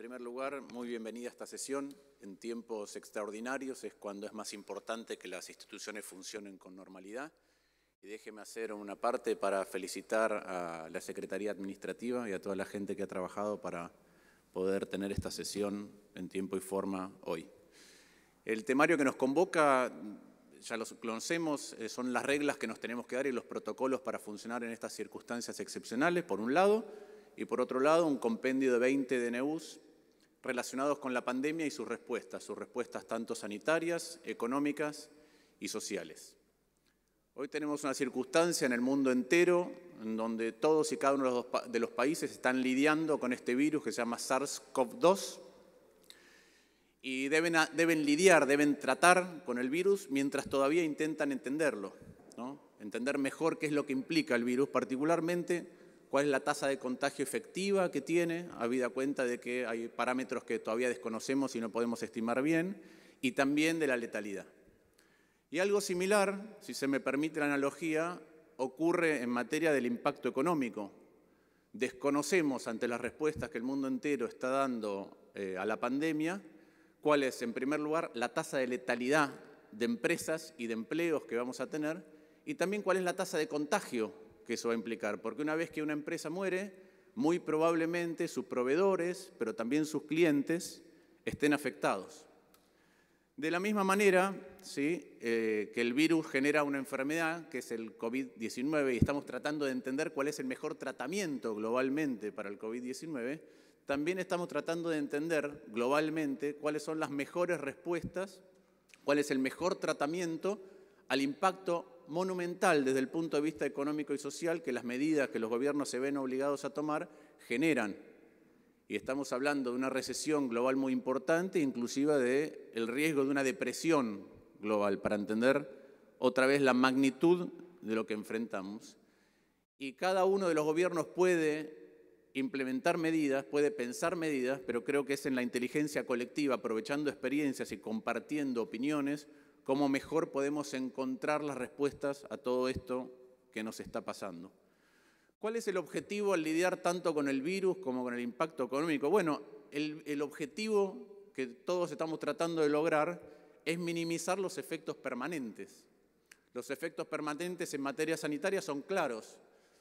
En primer lugar, muy bienvenida a esta sesión. En tiempos extraordinarios es cuando es más importante que las instituciones funcionen con normalidad. Y déjeme hacer una parte para felicitar a la Secretaría Administrativa y a toda la gente que ha trabajado para poder tener esta sesión en tiempo y forma hoy. El temario que nos convoca, ya lo conocemos, eh, son las reglas que nos tenemos que dar y los protocolos para funcionar en estas circunstancias excepcionales, por un lado, y por otro lado un compendio de 20 DNUs relacionados con la pandemia y sus respuestas, sus respuestas tanto sanitarias, económicas y sociales. Hoy tenemos una circunstancia en el mundo entero en donde todos y cada uno de los países están lidiando con este virus que se llama SARS-CoV-2 y deben, deben, lidiar, deben tratar con el virus mientras todavía intentan entenderlo, entender mejor qué es lo que implica el virus, particularmente cuál es la tasa de contagio efectiva que tiene, habida cuenta de que hay parámetros que todavía desconocemos y no podemos estimar bien, y también de la letalidad. Y algo similar, si se me permite la analogía, ocurre en materia del impacto económico. Desconocemos ante las respuestas que el mundo entero está dando eh, a la pandemia, cuál es, en primer lugar, la tasa de letalidad de empresas y de empleos que vamos a tener, y también cuál es la tasa de contagio eso va a implicar, porque una vez que una empresa muere, muy probablemente sus proveedores, pero también sus clientes, estén afectados. De la misma manera ¿sí? Eh, que el virus genera una enfermedad, que es el COVID-19, y estamos tratando de entender cuál es el mejor tratamiento globalmente para el COVID-19, también estamos tratando de entender globalmente cuáles son las mejores respuestas, cuál es el mejor tratamiento al impacto monumental desde el punto de vista económico y social que las medidas que los gobiernos se ven obligados a tomar generan. Y estamos hablando de una recesión global muy importante, inclusive de el riesgo de una depresión global, para entender otra vez la magnitud de lo que enfrentamos. Y cada uno de los gobiernos puede implementar medidas, puede pensar medidas, pero creo que es en la inteligencia colectiva, aprovechando experiencias y compartiendo opiniones, cómo mejor podemos encontrar las respuestas a todo esto que nos está pasando. ¿Cuál es el objetivo al lidiar tanto con el virus como con el impacto económico? Bueno, el, objetivo que todos estamos tratando de lograr es minimizar los efectos permanentes. Los efectos permanentes en materia sanitaria son claros.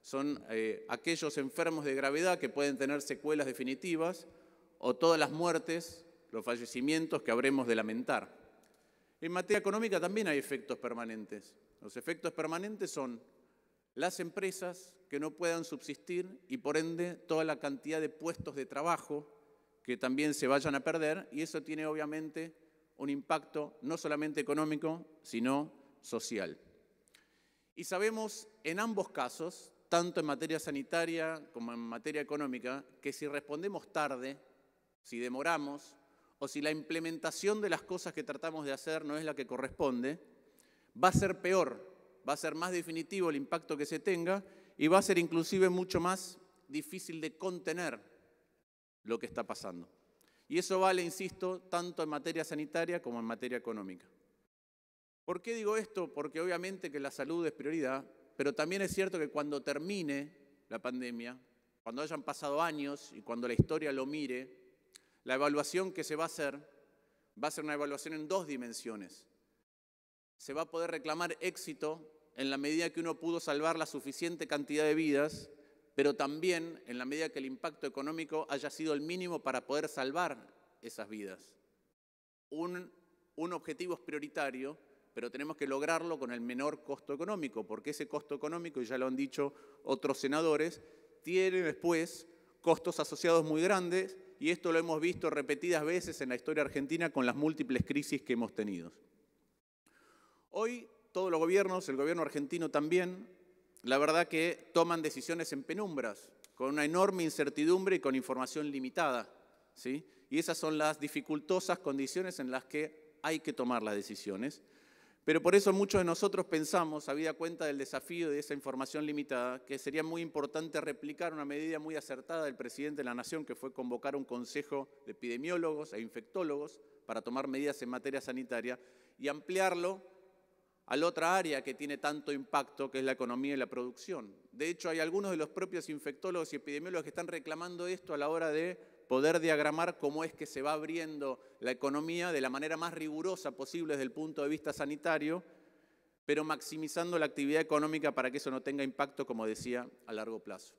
Son eh, aquellos enfermos de gravedad que pueden tener secuelas definitivas o todas las muertes, los fallecimientos que habremos de lamentar. En materia económica también hay efectos permanentes. Los efectos permanentes son las empresas que no puedan subsistir y por ende toda la cantidad de puestos de trabajo que también se vayan a perder y eso tiene obviamente un impacto no solamente económico, sino social. Y sabemos en ambos casos, tanto en materia sanitaria como en materia económica, que si respondemos tarde, si demoramos, o si la implementación de las cosas que tratamos de hacer no es la que corresponde, va a ser peor, va a ser más definitivo el impacto que se tenga y va a ser inclusive mucho más difícil de contener lo que está pasando. Y eso vale, insisto, tanto en materia sanitaria como en materia económica. ¿Por qué digo esto? Porque obviamente que la salud es prioridad, pero también es cierto que cuando termine la pandemia, cuando hayan pasado años y cuando la historia lo mire, la evaluación que se va a hacer va a ser una evaluación en dos dimensiones. Se va a poder reclamar éxito en la medida que uno pudo salvar la suficiente cantidad de vidas, pero también en la medida que el impacto económico haya sido el mínimo para poder salvar esas vidas. Un, objetivo es prioritario, pero tenemos que lograrlo con el menor costo económico, porque ese costo económico, y ya lo han dicho otros senadores, tiene después costos asociados muy grandes y esto lo hemos visto repetidas veces en la historia argentina con las múltiples crisis que hemos tenido. Hoy todos los gobiernos, el gobierno argentino también, la verdad que toman decisiones en penumbras, con una enorme incertidumbre y con información limitada. Y esas son las dificultosas condiciones en las que hay que tomar las decisiones. Pero por eso muchos de nosotros pensamos, habida cuenta del desafío de esa información limitada, que sería muy importante replicar una medida muy acertada del presidente de la Nación, que fue convocar un consejo de epidemiólogos e infectólogos para tomar medidas en materia sanitaria y ampliarlo a la otra área que tiene tanto impacto, que es la economía y la producción. De hecho, hay algunos de los propios infectólogos y epidemiólogos que están reclamando esto a la hora de poder diagramar cómo es que se va abriendo la economía de la manera más rigurosa posible desde el punto de vista sanitario, pero maximizando la actividad económica para que eso no tenga impacto, como decía, a largo plazo.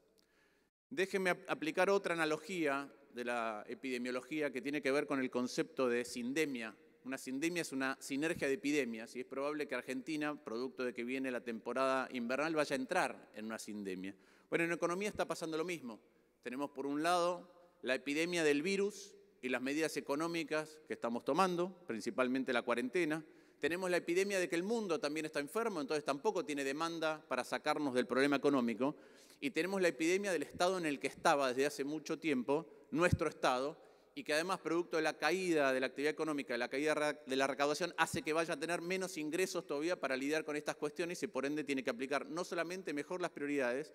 Déjenme aplicar otra analogía de la epidemiología que tiene que ver con el concepto de sindemia. Una sindemia es una sinergia de epidemias y es probable que Argentina, producto de que viene la temporada invernal, vaya a entrar en una sindemia. Bueno, en economía está pasando lo mismo. Tenemos por un lado la epidemia del virus y las medidas económicas que estamos tomando, principalmente la cuarentena. Tenemos la epidemia de que el mundo también está enfermo, entonces tampoco tiene demanda para sacarnos del problema económico. Y tenemos la epidemia del estado en el que estaba desde hace mucho tiempo, nuestro estado, y que además producto de la caída de la actividad económica, de la caída de la recaudación, hace que vaya a tener menos ingresos todavía para lidiar con estas cuestiones y por ende tiene que aplicar no solamente mejor las prioridades,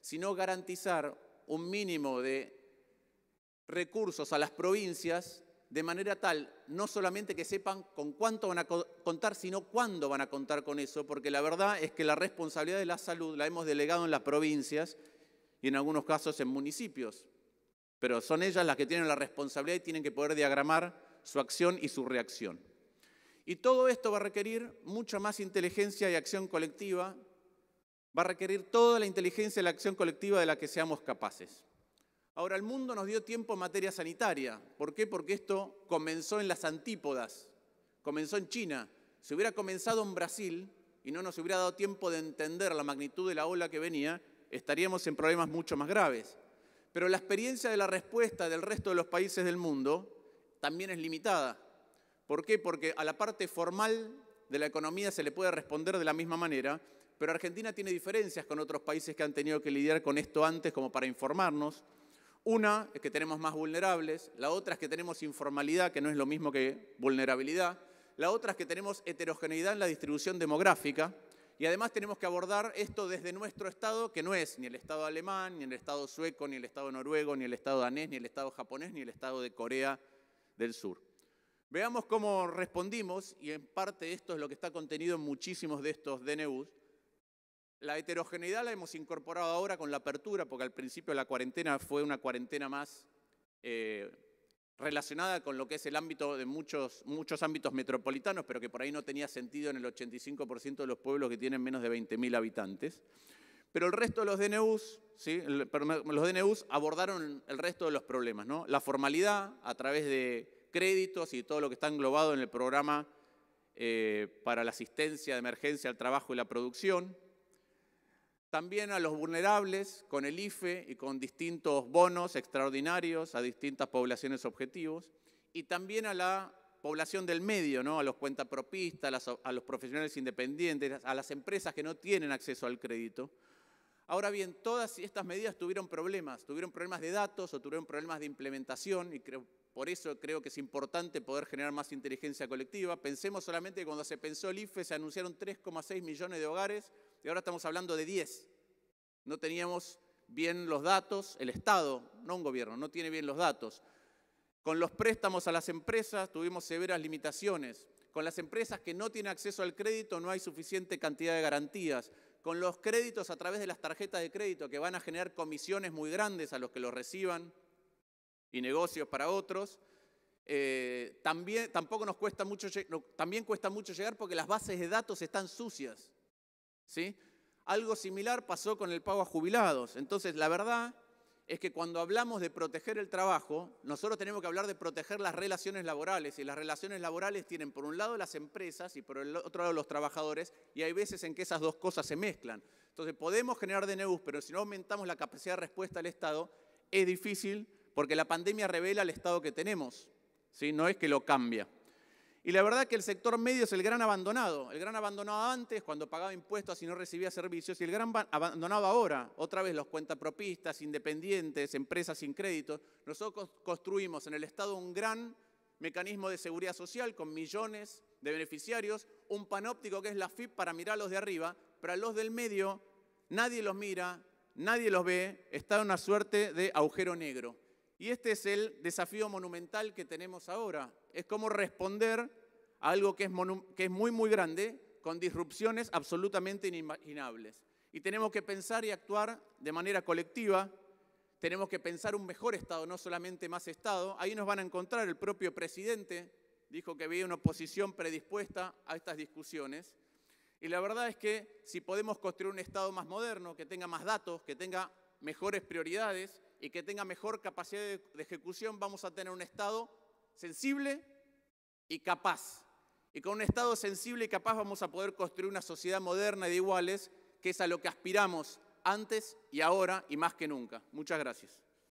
sino garantizar un mínimo de recursos a las provincias de manera tal, no solamente que sepan con cuánto van a contar, sino cuándo van a contar con eso, porque la verdad es que la responsabilidad de la salud la hemos delegado en las provincias y en algunos casos en municipios, pero son ellas las que tienen la responsabilidad y tienen que poder diagramar su acción y su reacción. Y todo esto va a requerir mucha más inteligencia y acción colectiva, va a requerir toda la inteligencia y la acción colectiva de la que seamos capaces. Ahora, el mundo nos dio tiempo en materia sanitaria. ¿Por qué? Porque esto comenzó en las antípodas, comenzó en China. Si hubiera comenzado en Brasil y no nos hubiera dado tiempo de entender la magnitud de la ola que venía, estaríamos en problemas mucho más graves. Pero la experiencia de la respuesta del resto de los países del mundo también es limitada. ¿Por qué? Porque a la parte formal de la economía se le puede responder de la misma manera, pero Argentina tiene diferencias con otros países que han tenido que lidiar con esto antes como para informarnos. Una es que tenemos más vulnerables, la otra es que tenemos informalidad, que no es lo mismo que vulnerabilidad, la otra es que tenemos heterogeneidad en la distribución demográfica y además tenemos que abordar esto desde nuestro Estado, que no es ni el Estado alemán, ni el Estado sueco, ni el Estado noruego, ni el Estado danés, ni el Estado japonés, ni el Estado de Corea del Sur. Veamos cómo respondimos, y en parte esto es lo que está contenido en muchísimos de estos DNUs, la heterogeneidad la hemos incorporado ahora con la apertura, porque al principio la cuarentena fue una cuarentena más eh, relacionada con lo que es el ámbito de muchos, muchos ámbitos metropolitanos, pero que por ahí no tenía sentido en el 85% de los pueblos que tienen menos de 20.000 habitantes. Pero el resto de los DNUs, los DNUs abordaron el resto de los problemas, ¿no? La formalidad a través de créditos y todo lo que está englobado en el programa eh, para la asistencia de emergencia al trabajo y la producción, también a los vulnerables con el IFE y con distintos bonos extraordinarios a distintas poblaciones objetivos, y también a la población del medio, ¿no? a los cuentapropistas, a los profesionales independientes, a las empresas que no tienen acceso al crédito, Ahora bien, todas estas medidas tuvieron problemas, tuvieron problemas de datos o tuvieron problemas de implementación y por eso creo que es importante poder generar más inteligencia colectiva. Pensemos solamente que cuando se pensó el IFE se anunciaron 3,6 millones de hogares y ahora estamos hablando de 10. No teníamos bien los datos, el Estado, no un gobierno, no tiene bien los datos. Con los préstamos a las empresas tuvimos severas limitaciones. Con las empresas que no tienen acceso al crédito no hay suficiente cantidad de garantías con los créditos a través de las tarjetas de crédito que van a generar comisiones muy grandes a los que los reciban y negocios para otros. Eh, también, tampoco nos cuesta mucho, también cuesta mucho llegar porque las bases de datos están sucias. ¿sí? Algo similar pasó con el pago a jubilados. Entonces, la verdad es que cuando hablamos de proteger el trabajo, nosotros tenemos que hablar de proteger las relaciones laborales. Y las relaciones laborales tienen por un lado las empresas y por el otro lado los trabajadores, y hay veces en que esas dos cosas se mezclan. Entonces podemos generar DNU, pero si no aumentamos la capacidad de respuesta del Estado, es difícil porque la pandemia revela el Estado que tenemos, ¿sí? no es que lo cambia. Y la verdad que el sector medio es el gran abandonado. El gran abandonado antes, cuando pagaba impuestos y no recibía servicios, y el gran abandonado ahora. Otra vez los cuentapropistas, independientes, empresas sin crédito. Nosotros construimos en el Estado un gran mecanismo de seguridad social con millones de beneficiarios, un panóptico que es la FIP para mirar a los de arriba, pero a los del medio nadie los mira, nadie los ve, está en una suerte de agujero negro. Y este es el desafío monumental que tenemos ahora, es como responder a algo que es, que es muy, muy grande con disrupciones absolutamente inimaginables. Y tenemos que pensar y actuar de manera colectiva, tenemos que pensar un mejor Estado, no solamente más Estado. Ahí nos van a encontrar, el propio presidente dijo que había una oposición predispuesta a estas discusiones. Y la verdad es que si podemos construir un Estado más moderno, que tenga más datos, que tenga mejores prioridades y que tenga mejor capacidad de ejecución, vamos a tener un Estado sensible y capaz. Y con un Estado sensible y capaz vamos a poder construir una sociedad moderna de iguales, que es a lo que aspiramos antes y ahora y más que nunca. Muchas gracias.